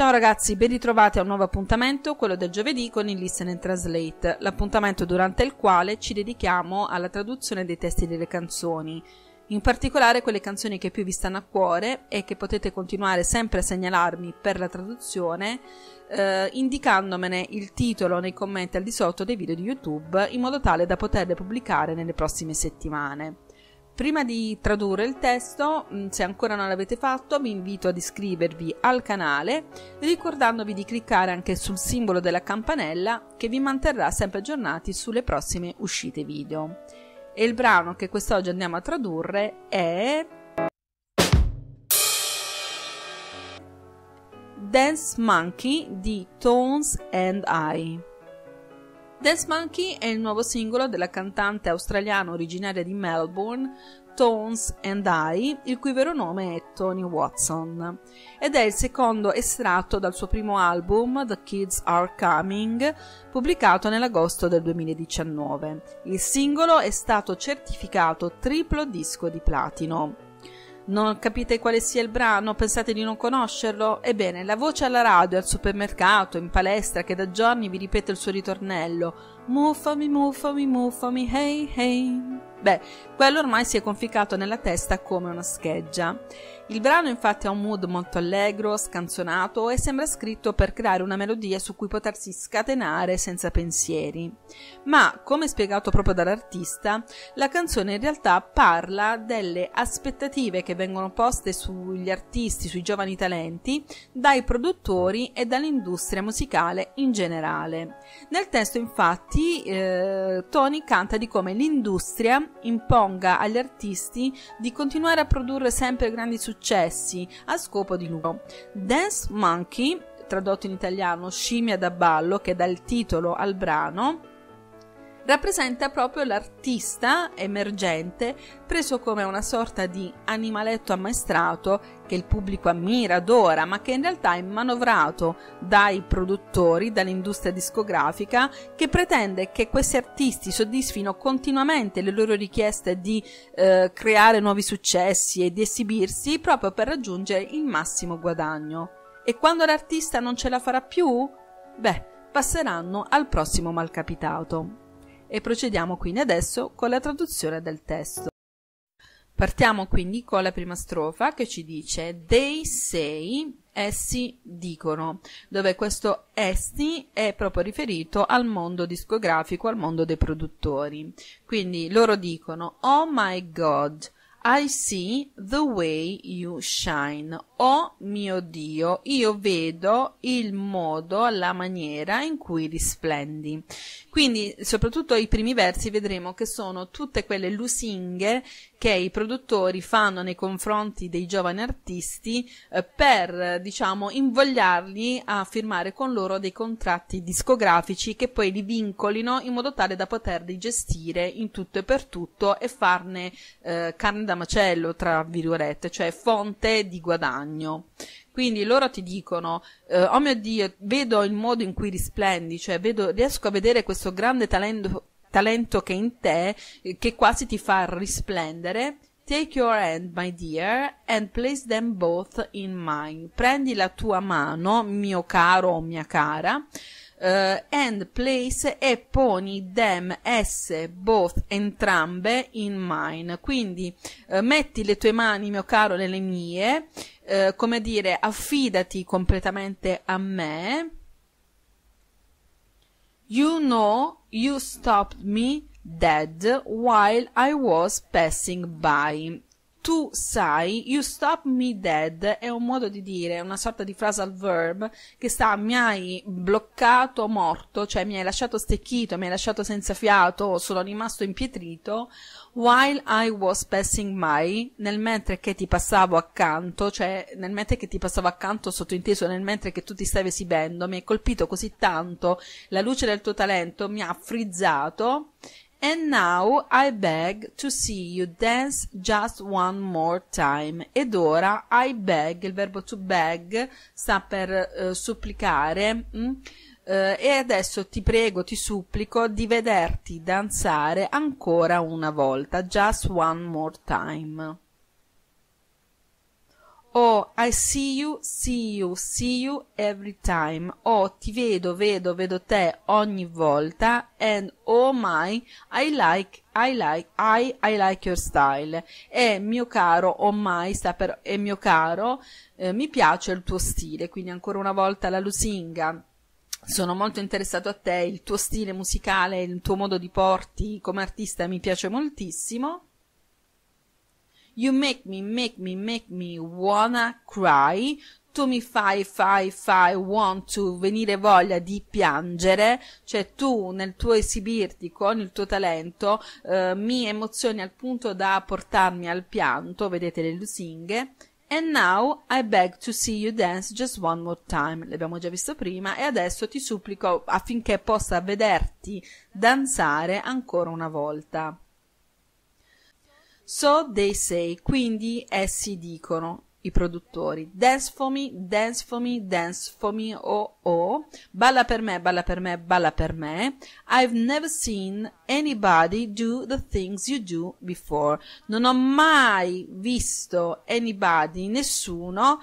Ciao ragazzi, ben ritrovati a un nuovo appuntamento, quello del giovedì con il Listen and Translate, l'appuntamento durante il quale ci dedichiamo alla traduzione dei testi delle canzoni, in particolare quelle canzoni che più vi stanno a cuore e che potete continuare sempre a segnalarmi per la traduzione, eh, indicandomene il titolo nei commenti al di sotto dei video di YouTube, in modo tale da poterle pubblicare nelle prossime settimane. Prima di tradurre il testo, mm, se ancora non l'avete fatto, vi invito ad iscrivervi al canale ricordandovi di cliccare anche sul simbolo della campanella che vi manterrà sempre aggiornati sulle prossime uscite video. E il brano che quest'oggi andiamo a tradurre è Dance Monkey di Tones and I. Dance Monkey è il nuovo singolo della cantante australiana originaria di Melbourne, Tones and I, il cui vero nome è Tony Watson, ed è il secondo estratto dal suo primo album The Kids Are Coming, pubblicato nell'agosto del 2019. Il singolo è stato certificato triplo disco di platino. Non capite quale sia il brano? Pensate di non conoscerlo? Ebbene, la voce alla radio, al supermercato, in palestra che da giorni vi ripete il suo ritornello, Muffami, muffami, muffami, hey, hey. Beh, quello ormai si è conficcato nella testa come una scheggia. Il brano infatti ha un mood molto allegro, scanzonato e sembra scritto per creare una melodia su cui potersi scatenare senza pensieri. Ma, come spiegato proprio dall'artista, la canzone in realtà parla delle aspettative che vengono poste sugli artisti, sui giovani talenti, dai produttori e dall'industria musicale in generale. Nel testo infatti molti, eh, Tony canta di come l'industria imponga agli artisti di continuare a produrre sempre grandi successi a scopo di lucro. Dance Monkey, tradotto in italiano scimmia da ballo, che dà il titolo al brano, rappresenta proprio l'artista emergente preso come una sorta di animaletto ammaestrato che il pubblico ammira, adora, ma che in realtà è manovrato dai produttori, dall'industria discografica, che pretende che questi artisti soddisfino continuamente le loro richieste di eh, creare nuovi successi e di esibirsi proprio per raggiungere il massimo guadagno. E quando l'artista non ce la farà più? Beh, passeranno al prossimo malcapitato e procediamo quindi adesso con la traduzione del testo. Partiamo quindi con la prima strofa che ci dice They say, essi dicono, dove questo essi è proprio riferito al mondo discografico, al mondo dei produttori. Quindi loro dicono Oh my god, i see the way you shine. Oh mio Dio, io vedo il modo, la maniera in cui risplendi. Quindi, soprattutto i primi versi, vedremo che sono tutte quelle lusinghe che i produttori fanno nei confronti dei giovani artisti eh, per, diciamo, invogliarli a firmare con loro dei contratti discografici che poi li vincolino in modo tale da poterli gestire in tutto e per tutto e farne eh, carne da macello, tra virgolette, cioè fonte di guadagno. Quindi loro ti dicono, eh, oh mio Dio, vedo il modo in cui risplendi, cioè vedo, riesco a vedere questo grande talento, talento che è in te, eh, che quasi ti fa risplendere. Take your hand, my dear, and place them both in mine. Prendi la tua mano, mio caro o mia cara, uh, and place e poni them esse both entrambe in mine. Quindi uh, metti le tue mani, mio caro, nelle mie, uh, come dire, affidati completamente a me. You know you stopped me dead while I was passing by tu sai, you stop me dead è un modo di dire, una sorta di phrasal verb che sta mi hai bloccato morto, cioè mi hai lasciato stecchito, mi hai lasciato senza fiato, sono rimasto impietrito, while I was passing by, nel mentre che ti passavo accanto, cioè nel mentre che ti passavo accanto sottointeso, nel mentre che tu ti stavi esibendo, mi hai colpito così tanto, la luce del tuo talento mi ha frizzato And now I beg to see you dance just one more time. Ed ora I beg, il verbo to beg sta per uh, supplicare. Mm? Uh, e adesso ti prego, ti supplico di vederti danzare ancora una volta, just one more time o oh, I see you, see you, see you every time, o oh, ti vedo, vedo, vedo te ogni volta, and oh my, I like, I like, I, I like your style, e mio caro, oh my, sta per, e mio caro, eh, mi piace il tuo stile, quindi ancora una volta la lusinga, sono molto interessato a te, il tuo stile musicale, il tuo modo di porti come artista mi piace moltissimo, You make me, make me, make me wanna cry. Tu mi fai, fai, fai, want to, venire voglia di piangere, cioè tu nel tuo esibirti con il tuo talento eh, mi emozioni al punto da portarmi al pianto, vedete le lusinghe, And now I beg to see you dance just one more time. L'abbiamo già visto prima e adesso ti supplico affinché possa vederti danzare ancora una volta. So they say, quindi essi dicono, i produttori, dance for me, dance for me, dance for me, oh oh, balla per me, balla per me, balla per me, I've never seen anybody do the things you do before, non ho mai visto anybody, nessuno,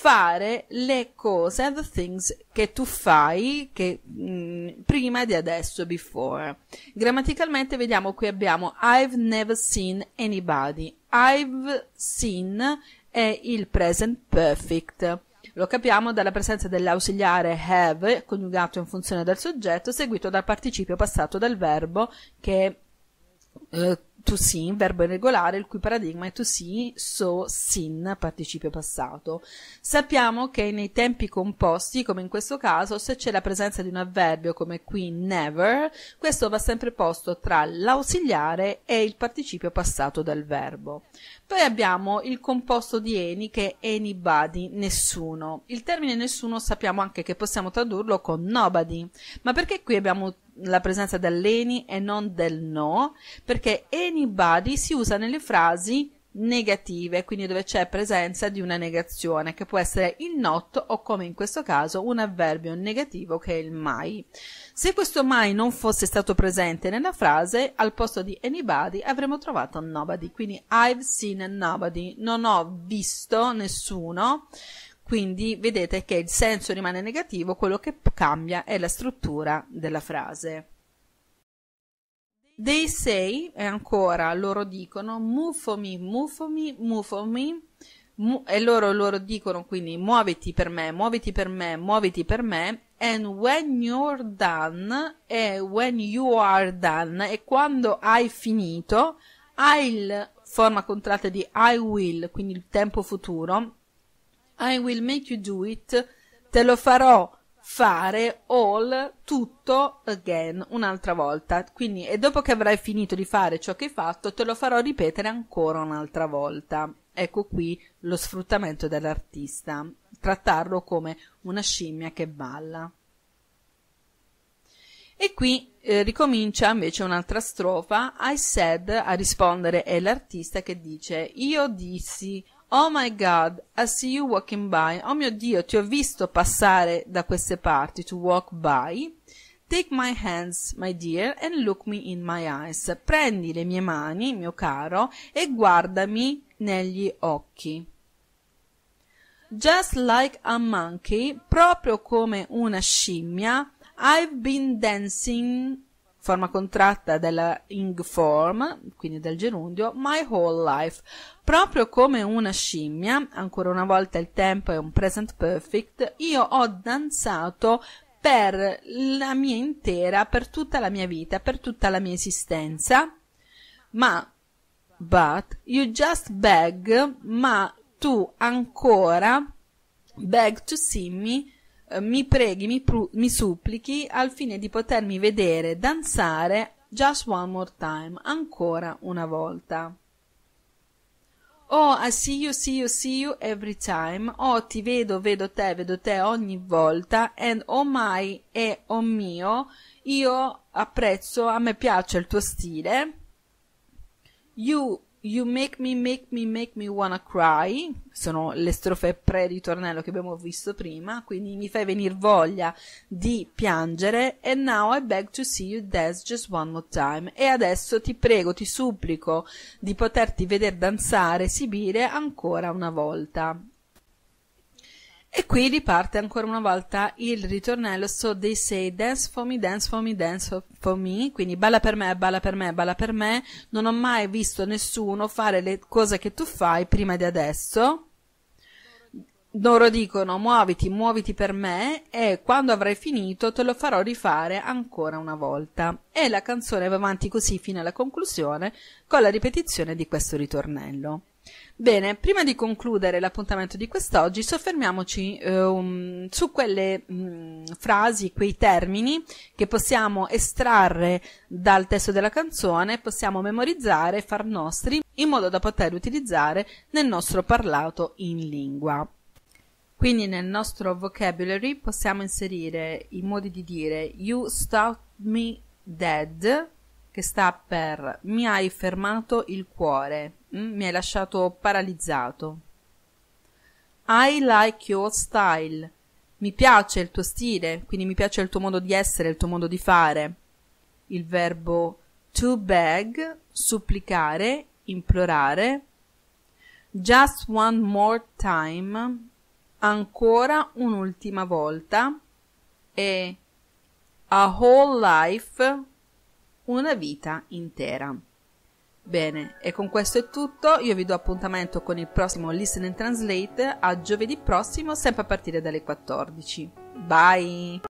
fare le cose, the things che tu fai che, mh, mm, prima di adesso, before. Grammaticalmente vediamo qui abbiamo I've never seen anybody. I've seen è il present perfect. Lo capiamo dalla presenza dell'ausiliare have, coniugato in funzione del soggetto, seguito dal participio passato del verbo che eh, to sin, verbo irregolare, il cui paradigma è to see, so, sin, participio passato. Sappiamo che nei tempi composti, come in questo caso, se c'è la presenza di un avverbio come qui never, questo va sempre posto tra l'ausiliare e il participio passato del verbo. Poi abbiamo il composto di any che è anybody, nessuno. Il termine nessuno sappiamo anche che possiamo tradurlo con nobody, ma perché qui abbiamo la presenza dell'any e non del no, perché anybody si usa nelle frasi negative, quindi dove c'è presenza di una negazione, che può essere il not o come in questo caso un avverbio negativo che è il mai. Se questo mai non fosse stato presente nella frase, al posto di anybody avremmo trovato nobody, quindi I've seen nobody, non ho visto nessuno quindi vedete che il senso rimane negativo, quello che cambia è la struttura della frase. They say, e ancora loro dicono, mufomi, mufomi, mufomi, mu e loro, loro dicono quindi muoviti per me, muoviti per me, muoviti per me, and when you're done, e when you are done, e quando hai finito, I'll, forma contratta di I will, quindi il tempo futuro, i will make you do it, te lo farò fare all, tutto, again, un'altra volta. Quindi, e dopo che avrai finito di fare ciò che hai fatto, te lo farò ripetere ancora un'altra volta. Ecco qui lo sfruttamento dell'artista, trattarlo come una scimmia che balla. E qui eh, ricomincia invece un'altra strofa. I said, a rispondere è l'artista che dice, io dissi, Oh my God, I see you walking by. Oh mio Dio, ti ho visto passare da queste parti. To walk by. Take my hands, my dear, and look me in my eyes. Prendi le mie mani, mio caro, e guardami negli occhi. Just like a monkey, proprio come una scimmia, I've been dancing forma contratta della ing form, quindi del gerundio, My Whole Life. Proprio come una scimmia, ancora una volta il tempo è un present perfect, io ho danzato per la mia intera, per tutta la mia vita, per tutta la mia esistenza, ma, but, you just beg, ma tu ancora beg to see me eh, mi preghi, mi, pru- mi supplichi al fine di potermi vedere danzare Just One More Time, ancora una volta. Oh, I see you, see you, see you every time. Oh, ti vedo, vedo te, vedo te ogni volta. And oh my e oh mio, io apprezzo, a me piace il tuo stile. You You make me, make me, make me wanna cry, sono le strofe pre-ritornello che abbiamo visto prima, quindi mi fai venire voglia di piangere, and now I beg to see you dance just one more time, e adesso ti prego, ti supplico di poterti veder danzare, esibire ancora una volta. E qui riparte ancora una volta il ritornello, so they say dance for me, dance for me, dance for me, quindi balla per me, balla per me, balla per me, non ho mai visto nessuno fare le cose che tu fai prima di adesso, loro dicono muoviti, muoviti per me e quando avrai finito te lo farò rifare ancora una volta. E la canzone va avanti così fino alla conclusione con la ripetizione di questo ritornello. Bene, prima di concludere l'appuntamento di quest'oggi, soffermiamoci eh, um, su quelle mh, mm, frasi, quei termini che possiamo estrarre dal testo della canzone, possiamo memorizzare, far nostri, in modo da poter utilizzare nel nostro parlato in lingua. Quindi nel nostro vocabulary possiamo inserire i modi di dire You stopped me dead che sta per mi hai fermato il cuore, mm? mi hai lasciato paralizzato. I like your style, mi piace il tuo stile, quindi mi piace il tuo modo di essere, il tuo modo di fare. Il verbo to beg, supplicare, implorare. Just one more time, ancora un'ultima volta. E a whole life, una vita intera. Bene, e con questo è tutto, io vi do appuntamento con il prossimo Listen and Translate a giovedì prossimo, sempre a partire dalle 14. Bye!